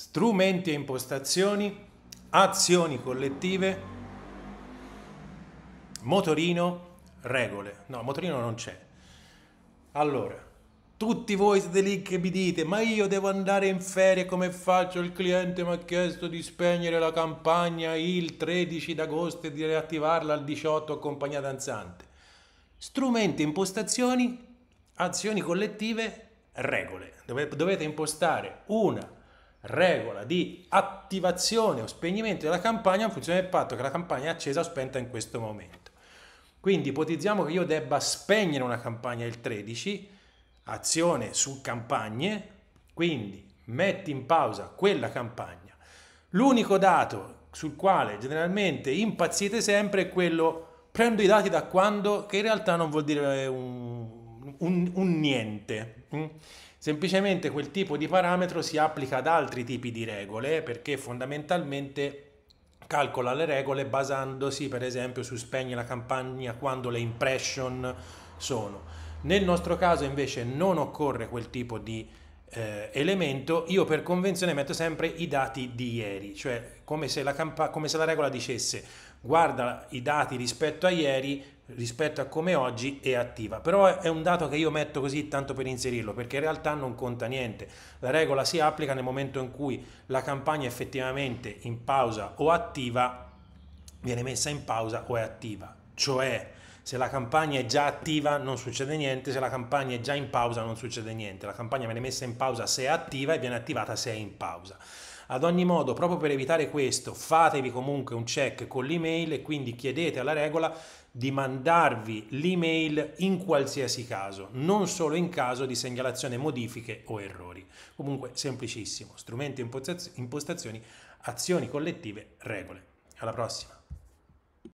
strumenti e impostazioni, azioni collettive, motorino, regole. No, motorino non c'è. Allora, tutti voi siete lì che mi dite, ma io devo andare in ferie, come faccio? Il cliente mi ha chiesto di spegnere la campagna il 13 d'agosto e di riattivarla al 18 a compagnia danzante. Strumenti, impostazioni, azioni collettive, regole. Dovete impostare una regola di attivazione o spegnimento della campagna in funzione del fatto che la campagna è accesa o spenta in questo momento. Quindi ipotizziamo che io debba spegnere una campagna il 13, azione su campagne, quindi metti in pausa quella campagna. L'unico dato sul quale generalmente impazzite sempre è quello prendo i dati da quando, che in realtà non vuol dire un, un, un niente. Mm? Semplicemente quel tipo di parametro si applica ad altri tipi di regole perché fondamentalmente calcola le regole basandosi per esempio su spegni la campagna quando le impression sono. Nel nostro caso invece non occorre quel tipo di eh, elemento, io per convenzione metto sempre i dati di ieri, cioè come se, la, campa- come se la regola dicesse guarda i dati rispetto a ieri rispetto a come oggi è attiva. Però è un dato che io metto così tanto per inserirlo, perché in realtà non conta niente. La regola si applica nel momento in cui la campagna effettivamente in pausa o attiva viene messa in pausa o è attiva. Cioè, se la campagna è già attiva non succede niente, se la campagna è già in pausa non succede niente. La campagna viene messa in pausa se è attiva e viene attivata se è in pausa. Ad ogni modo, proprio per evitare questo, fatevi comunque un check con l'email e quindi chiedete alla regola di mandarvi l'email in qualsiasi caso, non solo in caso di segnalazione modifiche o errori. Comunque semplicissimo, strumenti, impostazioni, azioni collettive, regole. Alla prossima!